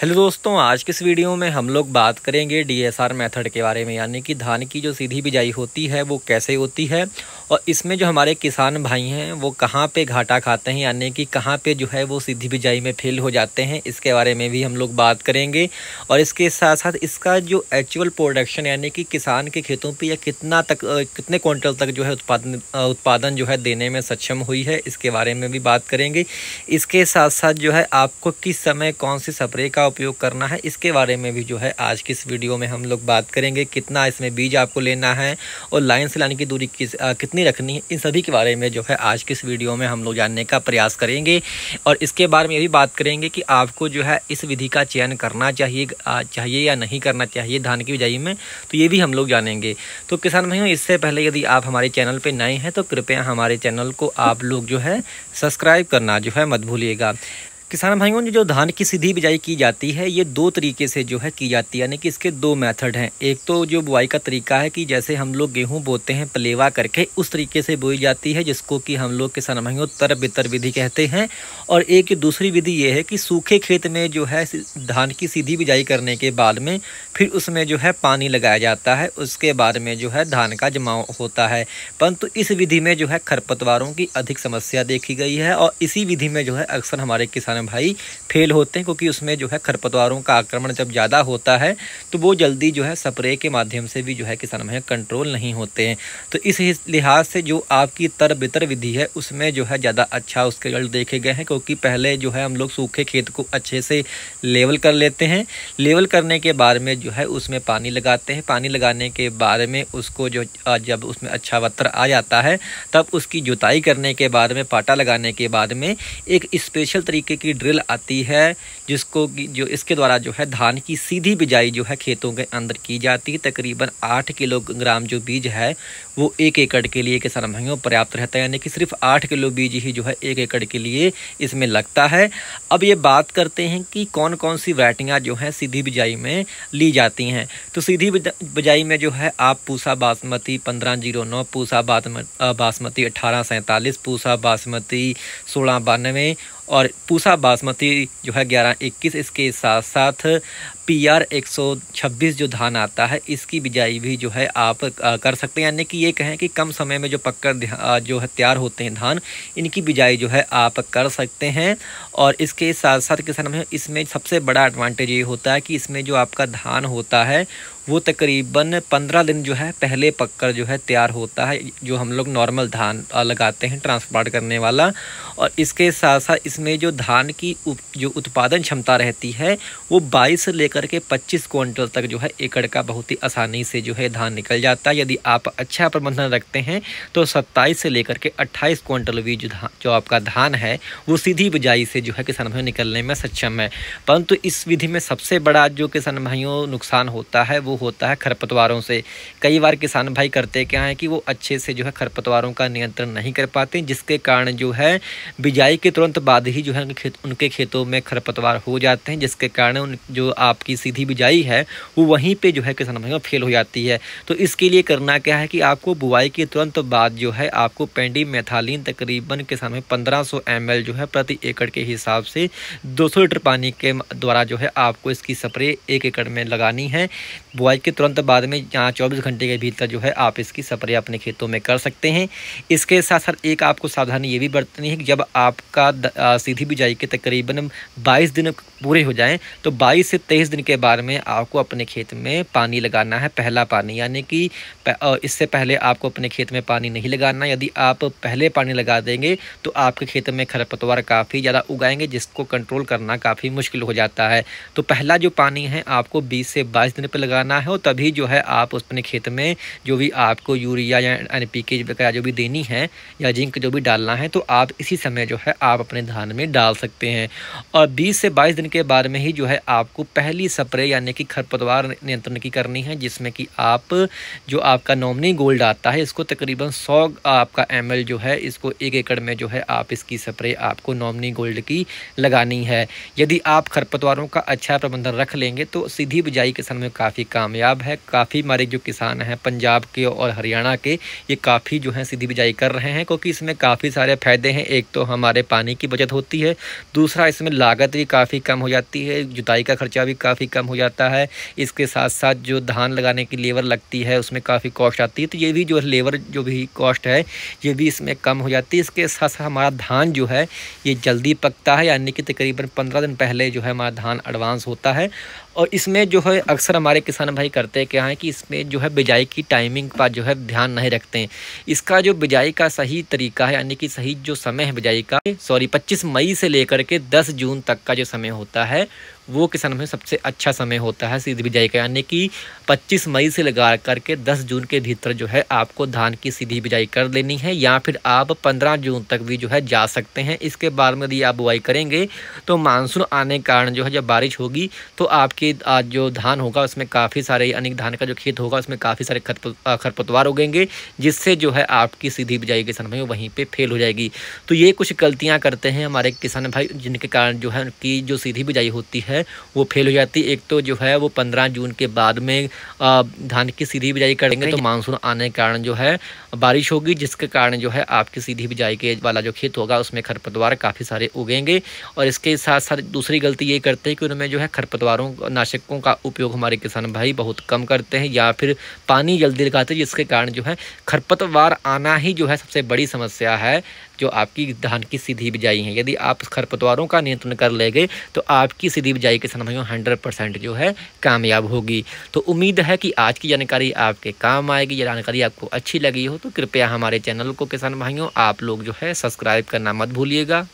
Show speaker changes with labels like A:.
A: hello दोस्तों आज के इस वीडियो में हम लोग बात करेंगे डीएसआर मेथड के बारे में यानी कि धान की जो सीधी बिजाई होती है वो कैसे होती है और इसमें जो हमारे किसान भाई हैं वो कहाँ पे घाटा खाते हैं यानी कि कहाँ पे जो है वो सीधी बिजाई में फेल हो जाते हैं इसके बारे में भी हम लोग बात करेंगे और इसके साथ साथ इसका जो एक्चुअल प्रोडक्शन यानी कि किसान के खेतों पर या कितना तक कितने क्वांटल तक जो है उत्पादन उत्पादन जो है देने में सक्षम हुई है इसके बारे में भी बात करेंगे इसके साथ साथ जो है आपको किस समय कौन सी स्प्रे का का उपयोग करना है इसके बारे में भी जो है आज की इस वीडियो में हम लोग बात करेंगे कितना इसमें बीज आपको लेना है और लाइन से लाने की दूरी किस कितनी रखनी है इन सभी के बारे में जो है आज की इस वीडियो में हम लोग जानने का प्रयास करेंगे और इसके बारे में भी बात करेंगे कि आपको जो है इस विधि का चयन करना चाहिए चाहिए या नहीं करना चाहिए धान की बिजाई में तो ये भी हम लोग जानेंगे तो किसान भाइयों इससे पहले यदि आप हमारे चैनल पर नए हैं तो कृपया हमारे चैनल को आप लोग जो है सब्सक्राइब करना जो है मत भूलिएगा किसान भाइयों जो धान की सीधी बिजाई की जाती है ये दो तरीके से जो है की जाती है यानी कि इसके दो मेथड हैं एक तो जो बुआई का तरीका है कि जैसे हम लोग गेहूं बोते हैं पलेवा करके उस तरीके से बोई जाती है जिसको कि हम लोग किसान भाइयों तर बितर विधि कहते हैं और एक दूसरी विधि ये है कि सूखे खेत में जो है धान की सीधी बिजाई करने के बाद में फिर उसमें जो है पानी लगाया जाता है उसके बाद में जो है धान का जमाव होता है परंतु इस विधि में जो है खरपतवारों की अधिक समस्या देखी गई है और इसी विधि में जो है अक्सर हमारे किसान किसान भाई फेल होते हैं क्योंकि उसमें जो है खरपतवारों का आक्रमण जब ज़्यादा होता है तो वो जल्दी जो है स्प्रे के माध्यम से भी जो है किसान भाई कंट्रोल नहीं होते हैं तो इस लिहाज से जो आपकी तर बितर विधि है उसमें जो है ज़्यादा अच्छा उसके रिजल्ट देखे गए हैं क्योंकि पहले जो है हम लोग सूखे खेत को अच्छे से लेवल कर लेते हैं लेवल करने के बारे में जो है उसमें पानी लगाते हैं पानी लगाने के बारे में उसको जो जब उसमें अच्छा वत्र आ जाता है तब उसकी जुताई करने के बाद में पाटा लगाने के बाद में एक स्पेशल तरीके की ड्रिल आती है जिसको जो इसके द्वारा जो है धान की सीधी बिजाई जो है खेतों के अंदर की जाती है तकरीबन आठ किलोग्राम जो बीज है वो एक एकड़ के लिए किसान भाइयों पर्याप्त रहता है यानी कि सिर्फ आठ किलो बीज ही जो है एक एकड़ के लिए इसमें लगता है अब ये बात करते हैं कि कौन कौन सी वरायटियाँ जो हैं सीधी बिजाई में ली जाती हैं तो सीधी बिजाई में जो है आप पूसा बासमती पंद्रह जीरो नौ पूसा बासमती अठारह सैंतालीस पूसा बासमती सोलह बानवे और पूसा बासमती जो है ग्यारह इक्कीस इसके साथ साथ पी आर एक सौ छब्बीस जो धान आता है इसकी बिजाई भी जो है आप कर सकते हैं यानी कि ये कहें कि कम समय में जो पक्कर जो है तैयार होते हैं धान इनकी बिजाई जो है आप कर सकते हैं और इसके साथ साथ किसान इसमें सबसे बड़ा एडवांटेज ये होता है कि इसमें जो आपका धान होता है वो तकरीबन पंद्रह दिन जो है पहले पककर जो है तैयार होता है जो हम लोग नॉर्मल धान लगाते हैं ट्रांसप्लांट करने वाला और इसके साथ साथ इसमें जो धान की उप, जो उत्पादन क्षमता रहती है वो बाईस से लेकर के पच्चीस क्विंटल तक जो है एकड़ का बहुत ही आसानी से जो है धान निकल जाता है यदि आप अच्छा प्रबंधन रखते हैं तो सत्ताईस से लेकर के अट्ठाईस क्विंटल भी जो धान जो आपका धान है वो सीधी बिजाई से जो है किसान भाइयों निकलने में सक्षम है परंतु इस विधि में सबसे बड़ा जो किसान भाइयों नुकसान होता है वो काबू होता है खरपतवारों से कई बार किसान भाई करते क्या है कि वो अच्छे से जो है खरपतवारों का नियंत्रण नहीं कर पाते जिसके कारण जो है बिजाई के तुरंत बाद ही जो है उनके खेत उनके खेतों में खरपतवार हो जाते हैं जिसके कारण उन जो आपकी सीधी बिजाई है वो वहीं पर जो है किसान भाई फेल हो जाती है तो इसके लिए करना क्या है कि आपको बुआई के तुरंत बाद जो है आपको पेंडी मेथालीन तकरीबन किसान में पंद्रह सौ जो है प्रति एकड़ के हिसाब से 200 लीटर पानी के द्वारा जो है आपको इसकी स्प्रे एक एकड़ में लगानी है बुआई के तुरंत बाद में यहाँ चौबीस घंटे के भीतर जो है आप इसकी सप्रे अपने खेतों में कर सकते हैं इसके साथ साथ एक आपको सावधानी ये भी बरतनी है कि जब आपका सीधी बिजाई के तकरीबन बाईस दिन पूरे हो जाएँ तो बाईस से तेईस दिन के बाद में आपको अपने खेत में पानी लगाना है पहला पानी यानी कि इससे पहले आपको अपने खेत में पानी नहीं लगाना यदि आप पहले पानी लगा देंगे तो आपके खेत में खरपतवार काफ़ी ज़्यादा उगाएंगे जिसको कंट्रोल करना काफ़ी मुश्किल हो जाता है तो पहला जो पानी है आपको बीस से बाईस दिन पर लगाना करना है और तभी जो है आप उस अपने खेत में जो भी आपको यूरिया या एन पी के वगैरह जो भी देनी है या जिंक जो भी डालना है तो आप इसी समय जो है आप अपने धान में डाल सकते हैं और बीस से बाईस दिन के बाद में ही जो है आपको पहली स्प्रे यानी कि खरपतवार नियंत्रण की करनी है जिसमें कि आप जो आपका नॉमनी गोल्ड आता है इसको तकरीबन सौ आपका एम जो है इसको एक एकड़ में जो है आप इसकी स्प्रे आपको नॉमनी गोल्ड की लगानी है यदि आप खरपतवारों का अच्छा प्रबंधन रख लेंगे तो सीधी बिजाई के समय काफ़ी काम कामयाब है काफ़ी हमारे जो किसान हैं पंजाब के और हरियाणा के ये काफ़ी जो है सीधी बिजाई कर रहे हैं क्योंकि इसमें काफ़ी सारे फ़ायदे हैं एक तो हमारे पानी की बचत होती है दूसरा इसमें लागत भी काफ़ी कम हो जाती है जुताई का खर्चा भी काफ़ी कम हो जाता है इसके साथ साथ जो धान लगाने की लेबर लगती है उसमें काफ़ी कॉस्ट आती है तो ये भी जो लेबर जो भी कॉस्ट है ये भी इसमें कम हो जाती है इसके साथ साथ हमारा धान जो है ये जल्दी पकता है यानी कि तकरीबन पंद्रह दिन पहले जो है हमारा धान एडवांस होता है और इसमें जो है अक्सर हमारे किसान किसान भाई करते क्या है कि इसमें जो है बिजाई की टाइमिंग पर जो है ध्यान नहीं रखते हैं इसका जो बिजाई का सही तरीका है यानी कि सही जो समय है बिजाई का सॉरी पच्चीस मई से लेकर के दस जून तक का जो समय होता है वो किसान में सबसे अच्छा समय होता है सीधी बिजाई का यानी कि 25 मई से लगा करके 10 जून के भीतर जो है आपको धान की सीधी बिजाई कर लेनी है या फिर आप 15 जून तक भी जो है जा सकते हैं इसके बाद में यदि आप बुआई करेंगे तो मानसून आने के कारण जो है जब बारिश होगी तो आपकी आज जो धान होगा उसमें काफ़ी सारे यानी धान का जो खेत होगा उसमें काफ़ी सारे खरपतवार उगेंगे जिससे जो है आपकी सीधी बिजाई के समय वहीं पर फेल हो जाएगी तो ये कुछ गलतियाँ करते हैं हमारे किसान भाई जिनके कारण जो है उनकी जो सीधी बिजाई होती है है वो फेल हो जाती है एक तो जो है वो पंद्रह जून के बाद में धान की सीधी बिजाई करेंगे तो मानसून आने के कारण जो है बारिश होगी जिसके कारण जो है आपकी सीधी बिजाई के वाला जो खेत होगा उसमें खरपतवार काफ़ी सारे उगेंगे और इसके साथ साथ दूसरी गलती ये करते हैं कि उनमें जो है खरपतवारों नाशकों का उपयोग हमारे किसान भाई बहुत कम करते हैं या फिर पानी जल्दी लगाते हैं जिसके कारण जो है खरपतवार आना ही जो है सबसे बड़ी समस्या है जो आपकी धान की सीधी बिजाई है यदि आप खरपतवारों का नियंत्रण कर ले गए तो आपकी सीधी बिजाई किसान भाइयों हंड्रेड परसेंट जो है कामयाब होगी तो उम्मीद है कि आज की जानकारी आपके काम आएगी यह जानकारी आपको अच्छी लगी हो तो कृपया हमारे चैनल को किसान भाइयों आप लोग जो है सब्सक्राइब करना मत भूलिएगा